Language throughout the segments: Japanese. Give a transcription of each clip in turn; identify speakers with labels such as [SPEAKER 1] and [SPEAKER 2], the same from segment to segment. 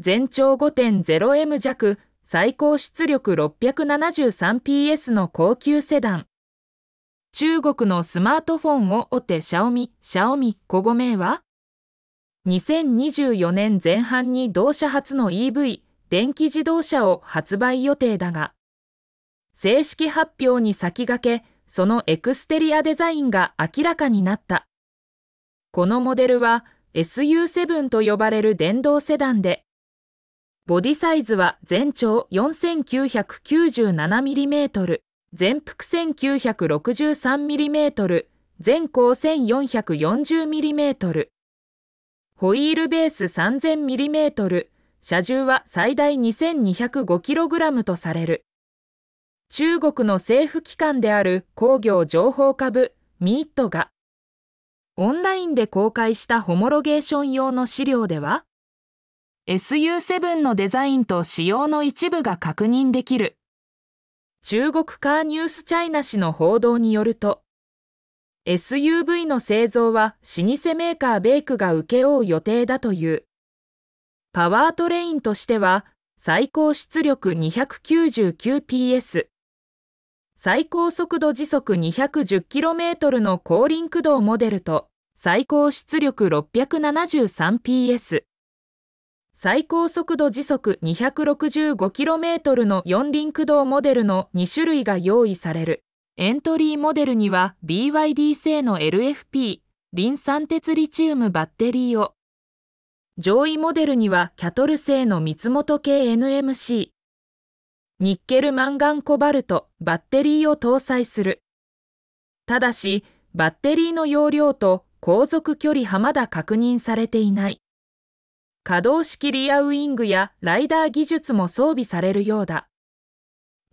[SPEAKER 1] 全長 5.0M 弱、最高出力 673PS の高級セダン。中国のスマートフォンをお手シャオミ、シャオミ、小ご名は2024年前半に同社初の EV、電気自動車を発売予定だが、正式発表に先駆け、そのエクステリアデザインが明らかになった。このモデルは SU7 と呼ばれる電動セダンで、ボディサイズは全長 4997mm、全幅 1963mm、全高 1440mm。ホイールベース 3000mm、車重は最大 2205kg とされる。中国の政府機関である工業情報科部ミーットがオンラインで公開したホモロゲーション用の資料では SU7 のデザインと仕様の一部が確認できる。中国カーニュースチャイナ氏の報道によると、SUV の製造は老舗メーカーベイクが請け負う予定だという。パワートレインとしては、最高出力 299PS、最高速度時速 210km の後輪駆動モデルと、最高出力 673PS、最高速度時速 265km の四輪駆動モデルの2種類が用意される。エントリーモデルには BYD 製の LFP、リン酸鉄リチウムバッテリーを、上位モデルにはキャトル製の三本系 NMC、ニッケルマンガンコバルト、バッテリーを搭載する。ただし、バッテリーの容量と航続距離はまだ確認されていない。可動式リアウイングやライダー技術も装備されるようだ。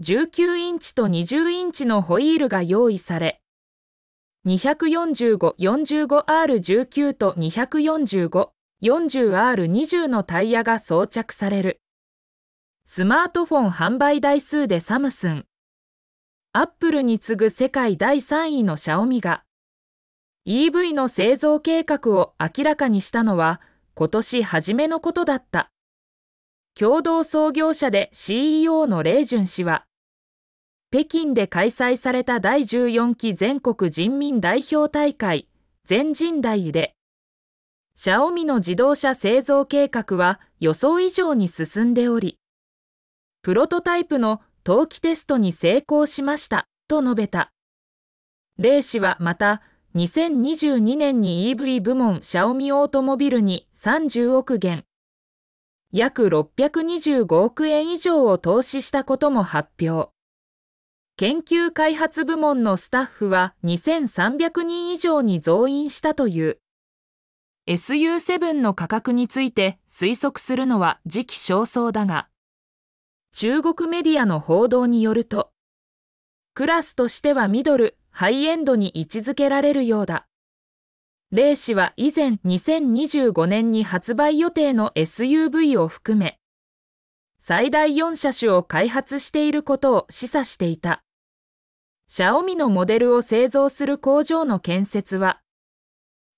[SPEAKER 1] 19インチと20インチのホイールが用意され、245-45R19 と 245-40R20 のタイヤが装着される。スマートフォン販売台数でサムスン。アップルに次ぐ世界第3位のシャオミが EV の製造計画を明らかにしたのは今年初めのことだった。共同創業者で CEO のレイジュン氏は、北京で開催された第14期全国人民代表大会全人代で、シャオミの自動車製造計画は予想以上に進んでおり、プロトタイプの冬季テストに成功しましたと述べた。レイ氏はまた、2022年に EV 部門シャオミオートモビルに30億元、約625億円以上を投資したことも発表。研究開発部門のスタッフは2300人以上に増員したという。SU7 の価格について推測するのは時期尚早だが、中国メディアの報道によると、クラスとしてはミドルハイエンドに位置づけられるようだ。レイ氏は以前2025年に発売予定の SUV を含め、最大4車種を開発していることを示唆していた。シャオミのモデルを製造する工場の建設は、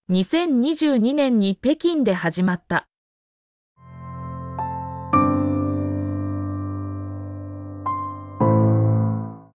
[SPEAKER 1] 2022年に北京で始まった。